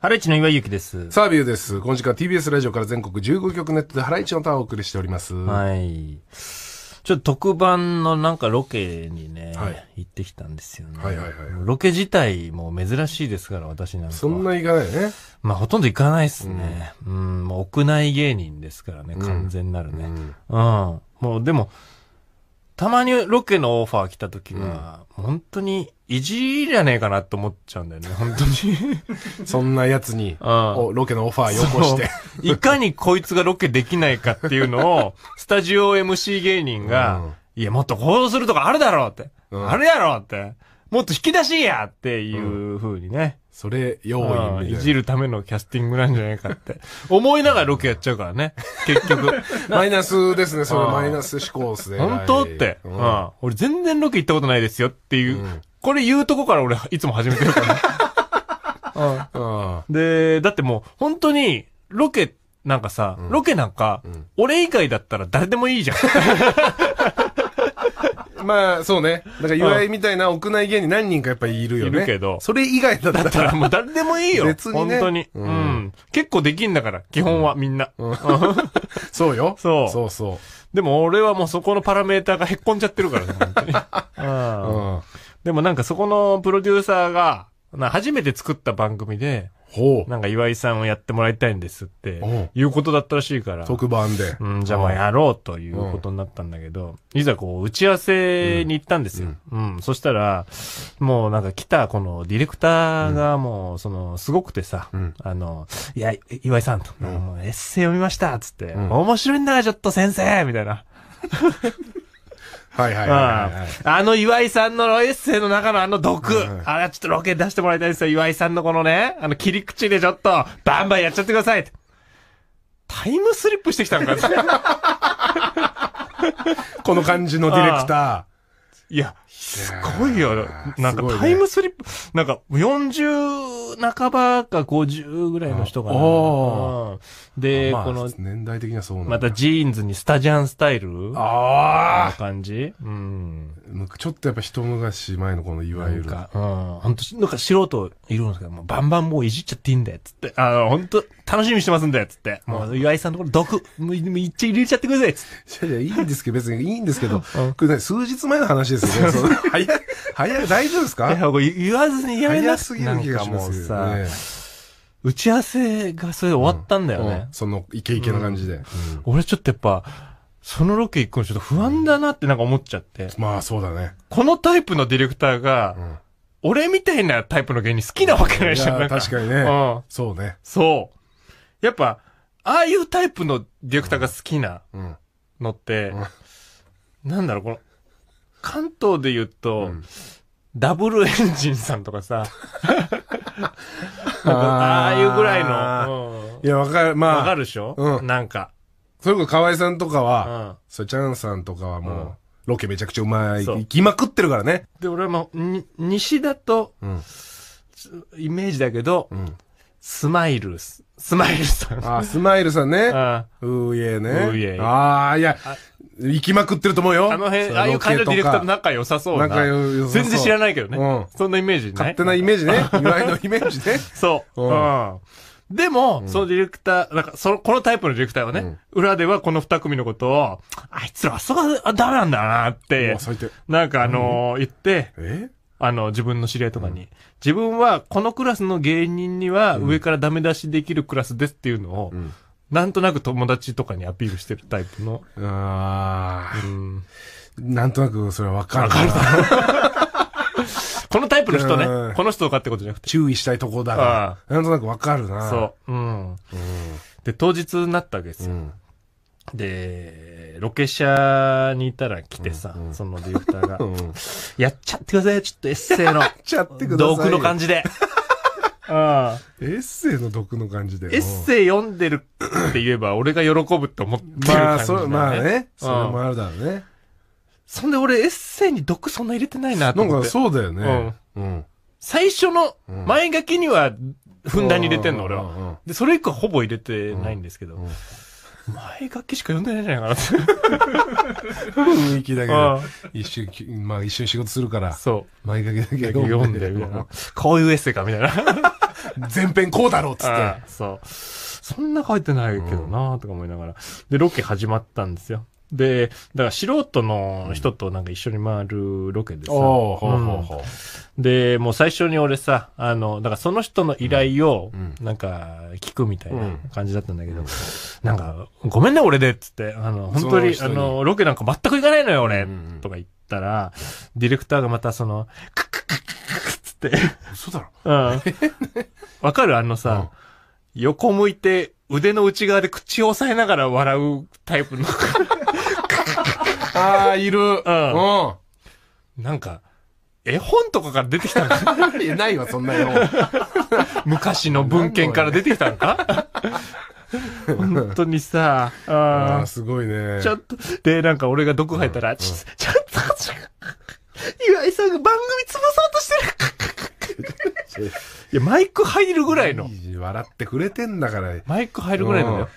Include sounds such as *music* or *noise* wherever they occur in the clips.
ハライチの岩井ゆきです。サービューです。この時間 TBS ラジオから全国15局ネットでハライチのターンをお送りしております。はい。ちょっと特番のなんかロケにね、はい、行ってきたんですよね。はいはいはい。ロケ自体も珍しいですから、私なんかそんな行かないね。まあほとんど行かないですね。うん、もう屋内芸人ですからね、完全なるね。うん。うん、もうでも、たまにロケのオファー来た時は、うん、本当にいじりじゃねえかなと思っちゃうんだよね、本当に。*laughs* そんな奴に、ん、ロケのオファーよこして。いかにこいつがロケできないかっていうのを、スタジオ MC 芸人が、うん、いや、もっと行動するとかあるだろうって。うん、あるやろうって。もっと引き出しやっていう風にね。うん、それ、用意いいじるためのキャスティングなんじゃないかって。思いながらロケやっちゃうからね。結局。*laughs* マイナスですね、それマイナス思考ですね。本当って。うん、俺全然ロケ行ったことないですよっていうこれ言うとこから俺、いつも始めてるから。*laughs* で、だってもう、本当に、ロケ、なんかさ、ロケなんか、俺以外だったら誰でもいいじゃん。*laughs* まあ、そうね。なんか岩井みたいな屋内芸人何人かやっぱいるよね。いるけどそれ以外だったらもう誰でもいいよ。別にね本当に。うん結構できんだから、基本はみんな。そうよ。*laughs* そうそうそう。でも俺はもうそこのパラメーターがへっこんじゃってるからね、本当に。うんでもなんかそこのプロデューサーが、初めて作った番組で、ほう。なんか岩井さんをやってもらいたいんですって、いうことだったらしいから。特番で。うん、じゃあまあやろうということになったんだけど、うん、いざこう打ち合わせに行ったんですよ、うん。うん。そしたら、もうなんか来たこのディレクターがもう、その、すごくてさ、うん、あの、いや、岩井さんと、エッセイ読みましたっつって、面白いんだな、ちょっと先生みたいな。はいはいはいはい、うん。あの岩井さんのエッセイの中のあの毒。うん、あれはちょっとロケ出してもらいたいですよ。岩井さんのこのね、あの切り口でちょっと、バンバンやっちゃってください。タイムスリップしてきたのか *laughs* この感じのディレクター。いや、すごいよ。なんかタイムスリップ、ね、なんか40半ばか50ぐらいの人が、ね、で、まあ、この、年代的にはそうなまたジーンズにスタジャンスタイルああ感じうん。ちょっとやっぱ一昔前のこのいわゆる。なんか、うん。本当なんか素人いるんですけど、バンバンもういじっちゃっていいんだよ、つって。あの、本当楽しみにしてますんで、つって。もう、岩井さんのところ、毒、もう、いっちゃ入れちゃってください、つって。いやいや、いいんですけど、別にいいんですけど、*laughs* これね、数日前の話ですよね。*laughs* 早い、早い、大丈夫ですかいや、これ言わずにやめなすぎる気がしますよ、ね。打ち合わせがそれで終わったんだよね。うんうん、その、イケイケな感じで、うん、俺ちょっとやっぱ、そのロケ行くのちょっと不安だなってなんか思っちゃって。まあそうだね。このタイプのディレクターが、俺みたいなタイプの芸人好きなわけないじゃん。確かにね。うん。そうね。そう。やっぱ、ああいうタイプのディレクターが好きなのって、なんだろう、この、関東で言うと、うん、ダブルエンジンさんとかさ、*laughs* ああいうぐらいの、いや、わかる、まあ。わかるでしょうん。なんか。それこそ河合さんとかは、うん、それチャンさんとかはもう、うんロケめちゃくちゃうまい。行きまくってるからね。で、俺はも、う、西だと、うん、イメージだけど、うん、スマイルス、スマイルさん。あ、スマイルさんね。うーえね。うーえああ、いや、行きまくってると思うよ。あの辺、ああいう感じのディレクター仲良さそうな。仲良さそう。全然知らないけどね。うん。そんなイメージね。勝手なイメージね。岩井のイメージね。*laughs* そう。うん。でも、そのディレクター、なんか、その、このタイプのディレクターはね、裏ではこの二組のことを、あいつら、あそこはダメなんだなって、なんかあの言って、えあの、自分の知り合いとかに、うん、自分はこのクラスの芸人には上からダメ出しできるクラスですっていうのを、うん、なんとなく友達とかにアピールしてるタイプの。ああ、うん。なんとなくそれはわかるかる *laughs* このタイプの人ね。この人とかってことじゃなくて。注意したいとこだが。なんとなくわかるな。そう。うん。で、当日になったわけですよ。で、ロケ車にいたら来てさ、うんうん、そのディレクターが、やっちゃってくださいちょっとエッセイの。やっちゃってください。毒の感じで。*laughs* ああエッセイの毒の感じで。エッセイ読んでるって言えば、俺が喜ぶって思ってる感じ、ね、まあ、そまあね。それもあるだろうね。そんで俺エッセイに毒そんな入れてないなと思って。なんかそうだよね。うん。最初の前書きにはふんだんに入れてんの、俺は。で、それ以降ほぼ入れてないんですけど。前楽器しか読んでないんじゃないかなって。雰囲気だけど、一瞬、まあ一瞬仕事するから、そう。前掛けだけ読んで、みたいな。こういうエッセイか、みたいな。前編こうだろうっつって。そう。そんな書いてないけどなとか思いながら。で、ロケ始まったんですよ。で、だから素人の人となんか一緒に回るロケでさ、で、もう最初に俺さ、あの、だからその人の依頼を、なんか、聞くみたいな感じだったんだけど、うん、なんか、ごめんね、俺でっつって、あの、本当に、にあの、ロケなんか全く行かないのよ、俺、うんとか言ったら、ディレクターがまたその、クックックックッつって。嘘だろうん。わかるあのさ、うん、横向いて、腕の内側で口を押さえながら笑うタイプのああ、いる。うん。なんか、絵本とかから出てきたのか *laughs* ないわ、そんな絵本。*laughs* 昔の文献から出てきたのか *laughs* 本当にさ、ああ、すごいね。ちょっと、で、なんか俺が毒吐いたら、ち、ちょっと、岩井さんが番組潰そうとしてる。いや、マイク入るぐらいの。笑ってくれてんだから。マイク入るぐらいのよ。うん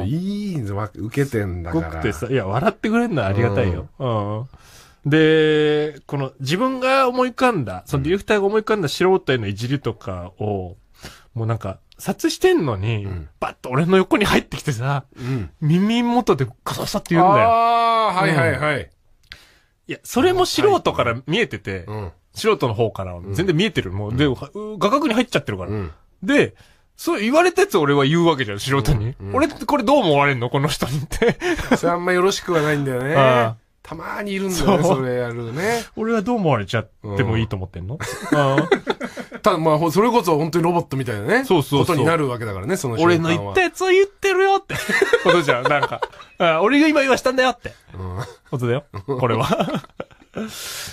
うん、いいわ受けてんだから。すごくてさ、いや、笑ってくれるのはありがたいよ。うん、うんで、この自分が思い浮かんだ、そのディレクターが思い浮かんだ素人へのいじりとかを、うん、もうなんか、撮してんのに、うん、バッと俺の横に入ってきてさ、うん、耳元でカサカサって言うんだよ。ああ、はいはいはい。いや、それも素人から見えてて、素人の方から全然見えてる。もう、で、画角に入っちゃってるから。で、そう言われたやつ俺は言うわけじゃん、素人に。うんうん俺ってこれどう思われんのこの人にって。*laughs* それあんまよろしくはないんだよねああ。たまーにいるんだよね、そそれやるね。俺はどう思われちゃってもいいと思ってんの、ああ *laughs* ただまあ、それこそ本当にロボットみたいなね。そうそうそうことになるわけだからね、その人俺の言ったやつを言ってるよって *laughs* ことじゃん、なんか。ああ俺が今言わしたんだよって。ことだよ。これは。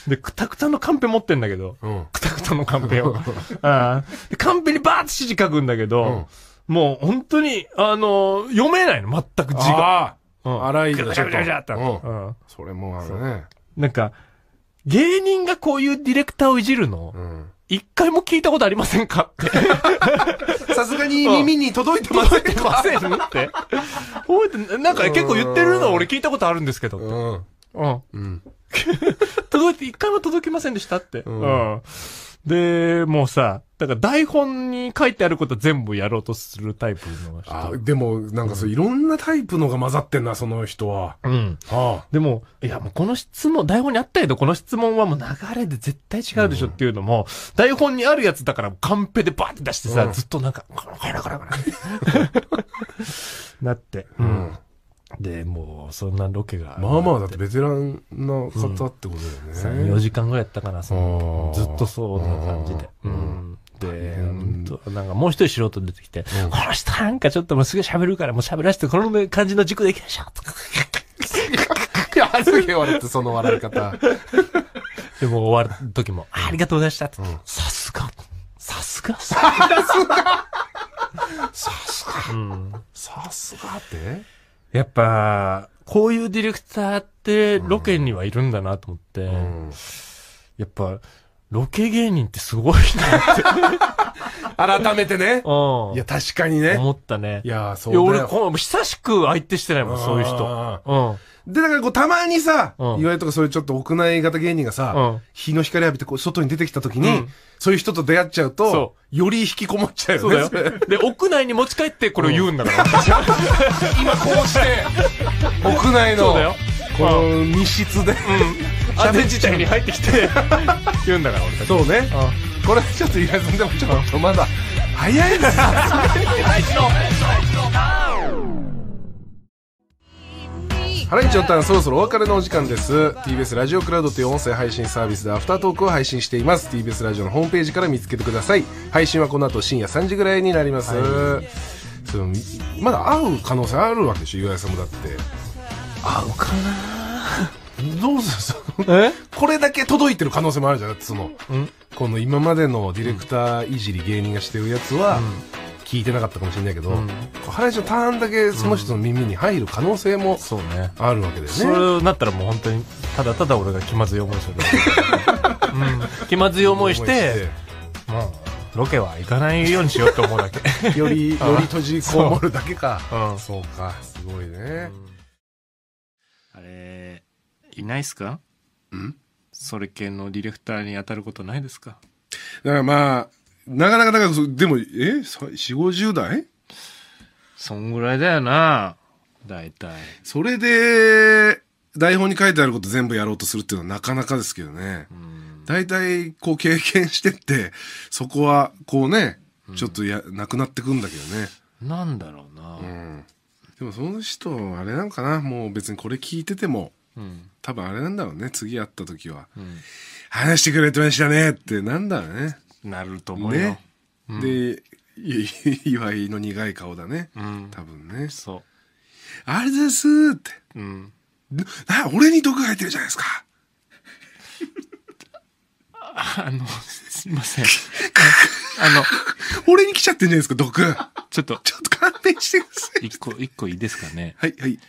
で、くたくたのカンペ持ってんだけど、うん、くたくたのカンペを。*laughs* あで、カンペにバーって指示書くんだけど、うん、もう本当に、あのー、読めないの、全く字が。ああ、荒、うん、いぐちゃぐちゃゃっうん。それもあるね。なんか、芸人がこういうディレクターをいじるの、一回も聞いたことありませんかって。*laughs* さすがに耳に届いてませんか届いてませんって。覚えて、なんか結構言ってるの俺聞いたことあるんですけどうん。うん。うん。*laughs* 届いて、一回も届きませんでしたって。うん、うん、で、もうさ、だから台本に書いてあること全部やろうとするタイプの人。あでも、なんかそう、うん、いろんなタイプのが混ざってんな、その人は。うん。はあ、でも、いや、もうこの質問、台本にあったけど、この質問はもう流れで絶対違うでしょっていうのも、うん、台本にあるやつだから、カンペでバーって出してさ、ずっとなんか、カラカラカラカラ。*laughs* なって。うんでもうそんなロケがまあまあだってベテランの方ってことだよね、うん、34時間ぐらいやったからそのずっとそうな感じで、うん、で、なんかもう一人素人出てきて、うん、この人なんかちょっともうすぐ喋るからもう喋らせてこの感じの軸でいきましょうとかいやすげえ言われてその笑い方でも終わる時も、ありがとうございましたって、さすがさすがさすがさすがさすがってやっぱ、こういうディレクターってロケにはいるんだなと思って、うん、やっぱ、ロケ芸人ってすごいなって。*laughs* 改めてね。うん。いや、確かにね。思ったね。いや、そうだよ。俺、久しく相手してないもん、そういう人。うん。で、だからこう、たまにさ、うん、岩井とかそういうちょっと屋内型芸人がさ、うん、日の光浴びてこう、外に出てきた時に、うん、そういう人と出会っちゃうと、うより引きこもっちゃうよね。そうだよ。*laughs* で、屋内に持ち帰ってこれを言うんだから。今こうして、屋内の、この密室で、*laughs* 安全自帯に入ってきて、言うんだから、俺たち。そうね。これちょっと言井ずんでもちょっとまだ、早いです。*laughs* ハライチョンタンそろそろお別れのお時間です TBS ラジオクラウドという音声配信サービスでアフタートークを配信しています TBS ラジオのホームページから見つけてください配信はこの後深夜3時ぐらいになります、はい、そのまだ会う可能性あるわけでしょ岩井さんもだって会うかなどうするこれだけ届いてる可能性もあるじゃんそのこの今までのディレクターいじり芸人がしてるやつは、うん聞いてなかったかもしれないけど、うん、原西のターンだけその人の耳に入る可能性もあるわけですね。そう、ね、そうなったらもう本当にただただ俺が気まずい思いする、*laughs* うん、気まずい思いしてもうロケは行かないようにしようと思うだけ *laughs* より *laughs* より閉じこもるだけかそううん、そうかすごいね、あれいないっすかんそれ系のディレクターに当たることないですかだからまあなかなか、だから、でも、え四五十代そんぐらいだよな。大体。それで、台本に書いてあること全部やろうとするっていうのはなかなかですけどね。大体、こう経験してって、そこは、こうね、ちょっとや、なくなってくんだけどね。なんだろうな。うん。でもその人、あれなのかな。もう別にこれ聞いてても、うん、多分あれなんだろうね。次会った時は。うん、話してくれてましたねって、なんだろうね。なると思うよ、ねうん、で *laughs* 岩井の苦い顔だね、うん、多分ねそう「あれです」って、うん、俺に毒入ってるじゃないですか」*laughs* あの、すいません。*laughs* あの、俺に来ちゃってんじゃないですか、毒。ちょっと。ちょっと勘弁してください。一個、一個いいですかね。はい、はい。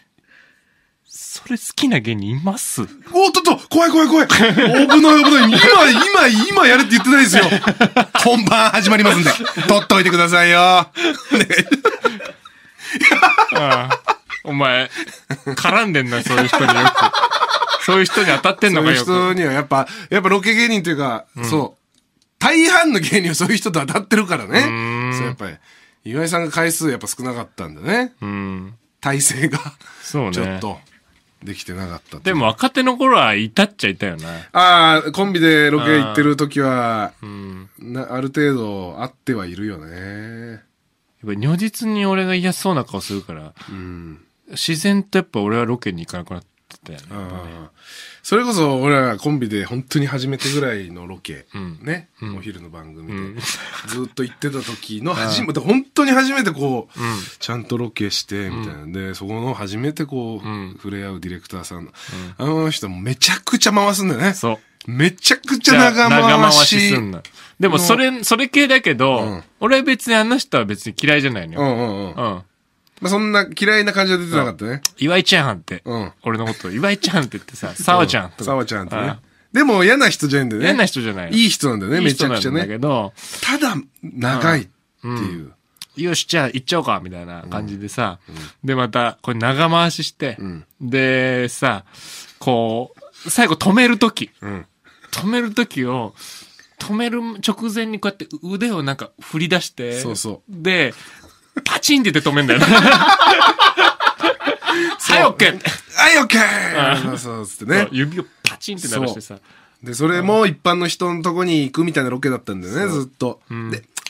それ好きな芸人いますおっとっと怖い怖い怖い危ない危ない今、今、今やれって言ってないですよ本番始まりますんで、取っといてくださいよ *laughs* お前、絡んでんな、そういう人によく。そういう人に当たってんのかよ。そういう人にはやっぱ、やっぱロケ芸人というか、うん、そう。大半の芸人は *laughs* そういう人と当たってるからね。そうやっぱり、岩井さんが回数やっぱ少なかったんだね。うん。体勢が。そうね。ちょっと。できてなかったでも若手の頃はいたっちゃいたよね。ああ、コンビでロケ行ってる時は、あ,、うん、なある程度あってはいるよね。やっぱ如実に俺が嫌そうな顔するから、うん、自然とやっぱ俺はロケに行かなくなってたよね。ねそれこそ俺らコンビで本当に初めてぐらいのロケ、ね、お昼の番組で、ずっと行ってた時の *laughs* 初めて、本当に初めてこう、ちゃんとロケして、みたいな、ん、で、そこの初めてこう、触れ合うディレクターさん、あの人めちゃくちゃ回すんだよね。そう。めちゃくちゃ長回し。長回しすんな。でもそれ、それ系だけど、俺別にあの人は別に嫌いじゃないのよ。うんうんうん。うんまあ、そんな嫌いな感じは出てなかったね。岩井ちゃんって。うん。俺のこと、岩井ちゃんって言ってさ、沢ちゃんとか。沢ちゃんってね。でも嫌な人じゃないんだよね。嫌な人じゃない。いい人なんだよね、めちゃくちゃね。だけど。ただ、長いっていう。よし、じゃあ行っちゃおうか、みたいな感じでさ。で、また、これ長回しして。で、さ、こう、最後止めるとき。止めるときを、止める直前にこうやって腕をなんか振り出して。そうそう。で、パチンって言って止めんだよね。は *laughs* い、オッケーはい、オッケーそうっつってね。指をパチンって鳴らしてさ。で、それも一般の人のとこに行くみたいなロケだったんだよね、ずっと。で、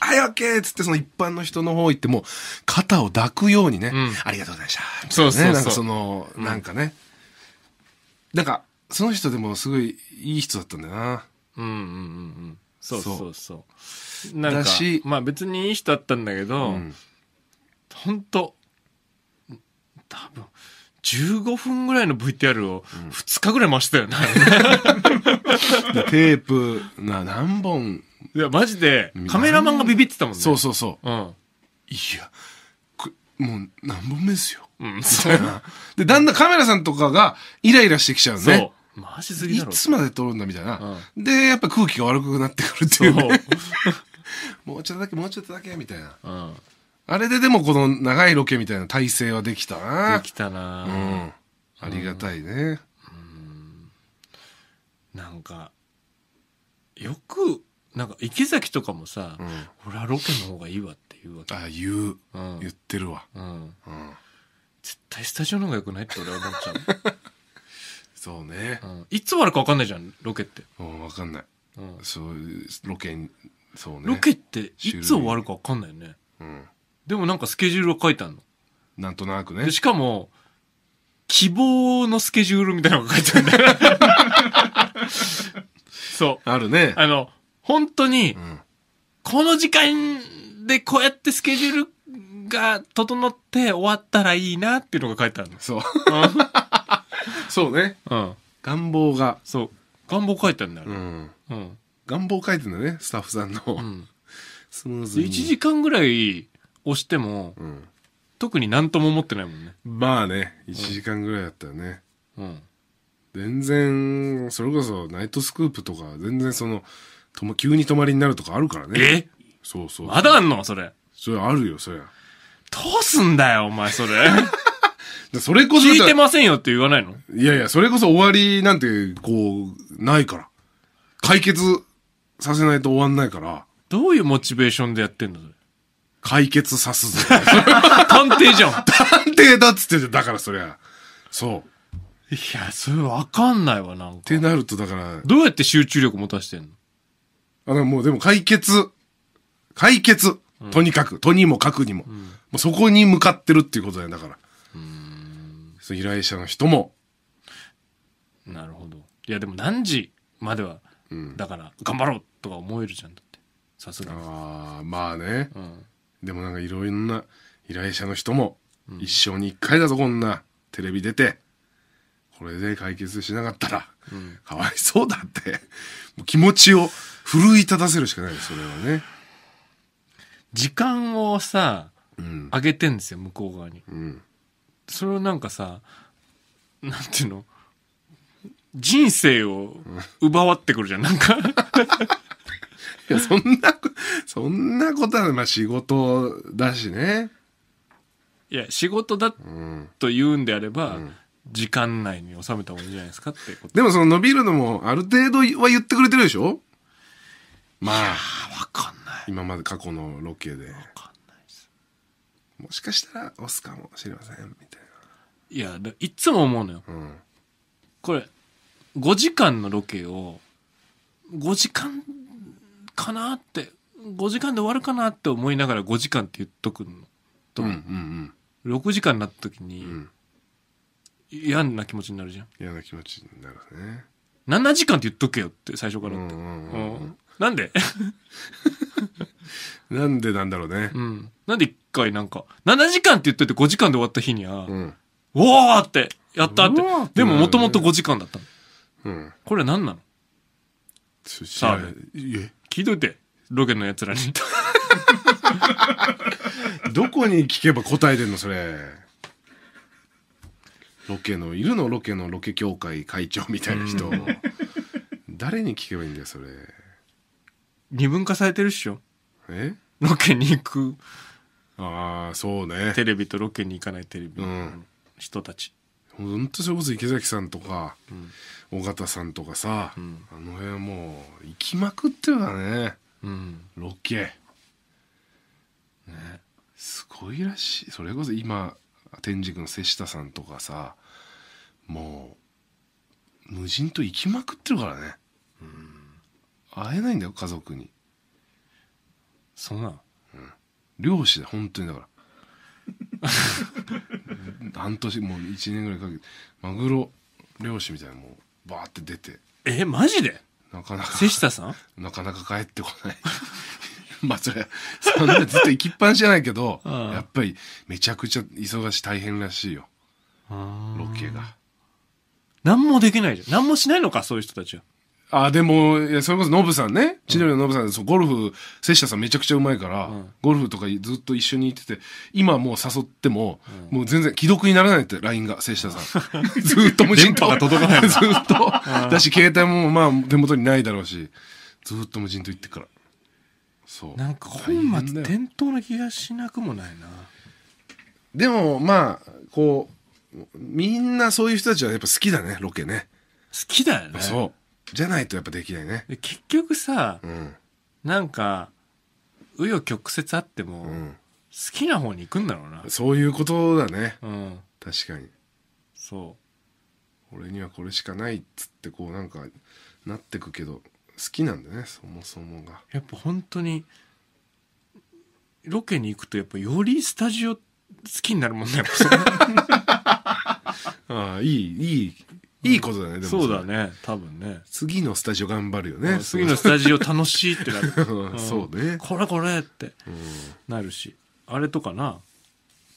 はい、オッケーっつってその一般の人の方行ってもう、肩を抱くようにね、ありがとうございました。そうそうそなんかその、なんかね。なんか、その人でもすごいいい人だったんだよな。うんうんうんうん。そうそうそう。そうなんか、まあ別にいい人だったんだけど、ほんと多分15分ぐらいの VTR を2日ぐらい回してたよね、うん、テープな何本いやマジでカメラマンがビビってたもんねそうそうそう、うん、いやもう何本目ですよ、うん、そうなでだんだんカメラさんとかがイライラしてきちゃうねそうマジすぎだろいつまで撮るんだみたいな、うん、でやっぱ空気が悪くなってくるっていう、ね、*laughs* もうちょっとだけもうちょっとだけみたいな、うんあれででもこの長いロケみたいな体制はできたな。できたな。うん。ありがたいね。うん、なんか、よく、なんか池崎とかもさ、うん、俺はロケの方がいいわって言うわけ。ああ、言う、うん、言ってるわ、うん。うん。絶対スタジオの方がよくないって俺は思っちゃう。*laughs* そうね、うん。いつ終わるか分かんないじゃん、ロケって。うん、分かんない。うん、そう、ロケ、そうね。ロケっていつ終わるか分かんないよね。うん。でもなんかスケジュールを書いてあるの。なんとなくねしかも、希望のスケジュールみたいなのが書いてあるんだよ。*laughs* そう。あるね。あの、本当に、んこの時間でこうやってスケジュールが整って終わったらいいなっていうのが書いてあるの。そう。*laughs* そうね。うん。願望が。そう。願望書いてあるんだよう。ん。うん。願望書いてんだね、スタッフさんの。うん。スムーズに。1時間ぐらい押しても、うん、特に何とも思ってないもんねまあね1時間ぐらいだったよね、うん、全然それこそナイトスクープとか全然そのとも急に泊まりになるとかあるからねえそうそうまだあんのそれそれあるよそりゃ通すんだよお前それ *laughs* それこそ。聞いてませんよって言わないのいやいや、それこそ終わりなんて、こう、ないから。解決させないと終わんないから。どういうモチベーションでやってんだ解決さすぞ。探偵じゃん。探偵だっつってだからそりゃ。そう。いや、それわかんないわ、なんか。ってなると、だから。どうやって集中力持たしてんのあ、でももう、でも解決。解決。うん、とにかく。とにもかくにも。うん、もうそこに向かってるっていうことだよ、だから。うん。依頼者の人も。なるほど。いや、でも何時までは、うん、だから、頑張ろうとか思えるじゃん、だって。さすがに。ああ、まあね。うん。でもなんかいろろな依頼者の人も、一生に一回だぞこんなテレビ出てこれで解決しなかったら、かわいそうだってもう気持ちを奮い立たせるしかないそれはね時間をさ、あ上げてんですよ向こう側に、うん、それをなんかさなんていうの人生を奪わってくるじゃん、なんか *laughs* *laughs* いや、そんな、そんなことは、まあ仕事だしね。いや、仕事だと言うんであれば、うん、時間内に収めた方がいいんじゃないですかってこと。でもその伸びるのも、ある程度は言ってくれてるでしょまあ。わかんない。今まで過去のロケで。わかんないです。もしかしたら、押すかもしれません、みたいな。いや、いつも思うのよ。うん、これ、5時間のロケを、5時間かなって5時間で終わるかなって思いながら5時間って言っとくのと、うんうん、6時間になった時に、うん、嫌な気持ちになるじゃん嫌な気持ちになるね7時間って言っとけよって最初からって、うんうんうん、なんで *laughs* なんでなんだろうね、うん、なんで一回なんか7時間って言っといて5時間で終わった日には、うん、おーってやったって、ね、でももともと5時間だったの、うん、これは何なのさあえ聞いといてロケのやつらに *laughs* どこに聞けば答えてんのそれロケのいるのロケのロケ協会会長みたいな人、誰に聞けばいいんだよそれ二分化されてるっしょえロケに行くああそうねテレビとロケに行かないテレビの人たち、うんんとそれこそ池崎さんとか、うん、尾形さんとかさ、うん、あの辺もう行きまくってるからね、うん、ロッケねすごいらしいそれこそ今天竺の瀬下さんとかさもう無人島行きまくってるからね、うん、会えないんだよ家族にそんな、うん、漁師だ本当にだから *laughs* 半年もう1年ぐらいかけてマグロ漁師みたいなのもうバーって出てえマジでなかなか瀬下さんなかなか帰ってこないまあそれそんなずっと行きっぱなしじゃないけど *laughs* やっぱりめちゃくちゃ忙しい大変らしいよロケが何もできないじゃん何もしないのかそういう人たちはあ、でも、いや、それこそノブさんね、千鳥のノブさん、うん、そうゴルフ、拙者さんめちゃくちゃうまいから、うん、ゴルフとかずっと一緒に行ってて、今もう誘っても、うん、もう全然既読にならないって、LINE が、拙者さん。*laughs* ずっと無人島。電波が届かない。ずっと。だし、携帯もまあ手元にないだろうし、ずっと無人島行ってから。そう。なんか本末転倒な気がしなくもないな。でも、まあ、こう、みんなそういう人たちはやっぱ好きだね、ロケね。好きだよね。そう。じゃないとやっぱできないね結局さ、うんなんか紆余曲折あっても、うん好きな方に行くんだろうなそういうことだねうん確かにそう。俺にはこれしかないっつってこうなんかなってくけど好きなんだねそもそもがやっぱ本当にロケに行くとやっぱよりスタジオ好きになるもんねやっぱそ *laughs* ああいいいいいいことだね、でも。そうだ。ね、多分ね。次のスタジオ頑張るよね。次のスタジオ楽しいってなる。う *laughs* んそうねこれこれってなるし。あれとかな、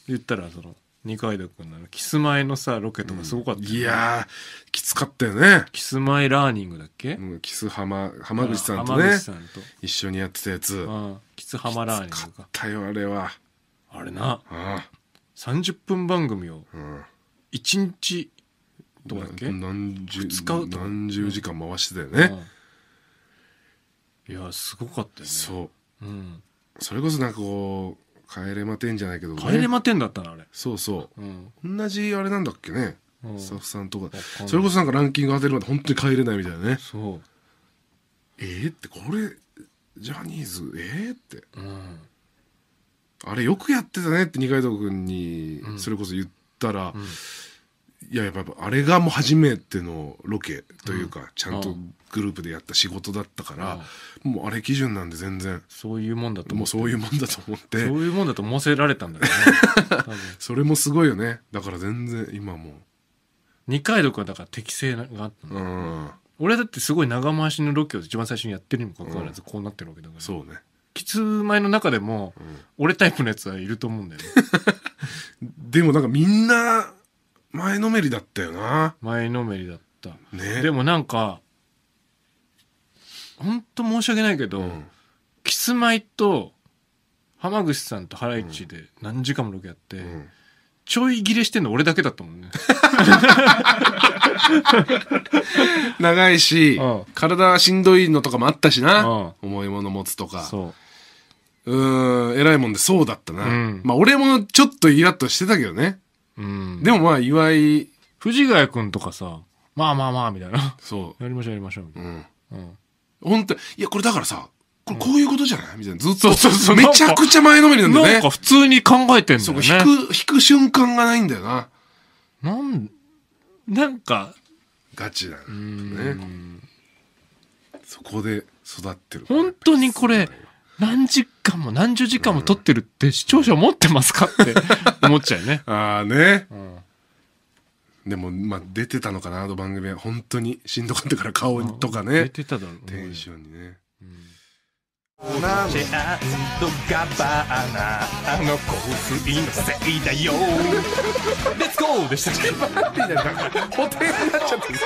言ったらその、二階堂くんのキスマイのさ、ロケとかすごかったいやー、きつかったよね。キスマイラーニングだっけ、うん、キス浜、浜口さんとね口、さんと。一緒にやってたやつ。うん。キスハマラーニングか。たよ、あれは。あれな、うん。30分番組をうん。1日どこだっけ何十何十時間回してたよね、いやすごかったよねそう、うん、それこそなんかこう帰れまてんじゃないけど、ね、帰れまてんだったなあれそうそう、うん、同じあれなんだっけね、うん、スタッフさんとかそれこそなんかランキング当てるまで本当に帰れないみたいなねそうえー、ってこれジャニーズえー、って、うん、あれよくやってたねって二階堂君にそれこそ言ったら、うんいややっぱあれがもう初めてのロケというか、うん、ちゃんとグループでやった仕事だったから、うん、もうあれ基準なんで全然そういうもんだともうそういうもんだと思ってそういうもんだと思わせられたんだよね *laughs* それもすごいよねだから全然今も二階堂君はだから適正があったの、うん、俺だってすごい長回しのロケを一番最初にやってるにもかかわらずこうなってるわけだから、うん、そうねキツまいの中でも、俺タイプのやつはいると思うんだよね *laughs* でもなんかみんな前のめりだったよな前のめりだった、ねでもなんかほんと申し訳ないけど、うんキスマイと浜口さんとハライチで何時間もロケやって、うんちょい切れしてんの俺だけだったもんね長いし体はしんどいのとかもあったしな重いもの持つとかそううーん偉いもんでそうだったな、うんまあ俺もちょっとイラッとしてたけどねでもまあ、岩井。藤ヶ谷君とかさ、まあまあまあ、みたいな。そう。やりましょうやりましょう、みたいな。うん。うん。本当いや、これだからさ、これこういうことじゃないみたいな。ずっと。そうそうそう。めちゃくちゃ前のめりなんだよね。なんか普通に考えてんだよね。そう、引く、引く瞬間がないんだよな。なん、なんか。ガチだね。そこで育ってる、本当にこれ、何時間も何十時間も撮ってるって視聴者思ってますかって *laughs* 思っちゃうね。ああね。うんでも、まあ、出てたのかな、あの番組は。本当にしんどかったから、顔とかね。出てただろう、テンションにね。うん、シェアンドガバーナあの香水のせいだよレッツゴーでしたっけ *laughs* ホテルになっちゃってる